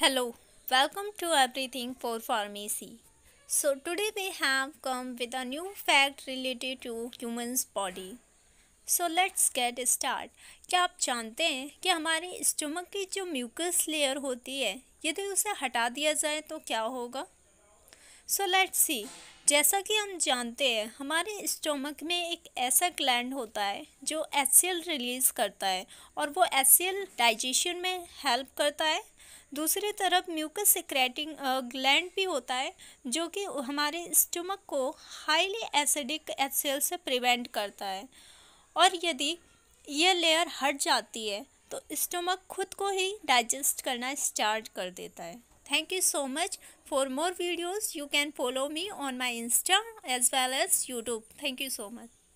Hello, welcome to Everything for Pharmacy. So today we have come with a new fact related to human's body. So let's get start क्या आप जानते हैं कि हमारे stomach की जो म्यूकस लेयर होती है यदि उसे हटा दिया जाए तो क्या होगा सो लेट्स सी जैसा कि हम जानते हैं हमारे स्टोमक में एक ऐसा ग्लैंड होता है जो एसियल रिलीज़ करता है और वो एसियल डाइजेशन में हेल्प करता है दूसरी तरफ म्यूकस सिक्रेटिंग ग्लैंड भी होता है जो कि हमारे स्टमक को हाईली एसिडिक एसियल से प्रिवेंट करता है और यदि यह लेयर हट जाती है तो स्टमक खुद को ही डाइजेस्ट करना स्टार्ट कर देता है thank you so much for more videos you can follow me on my insta as well as YouTube thank you so much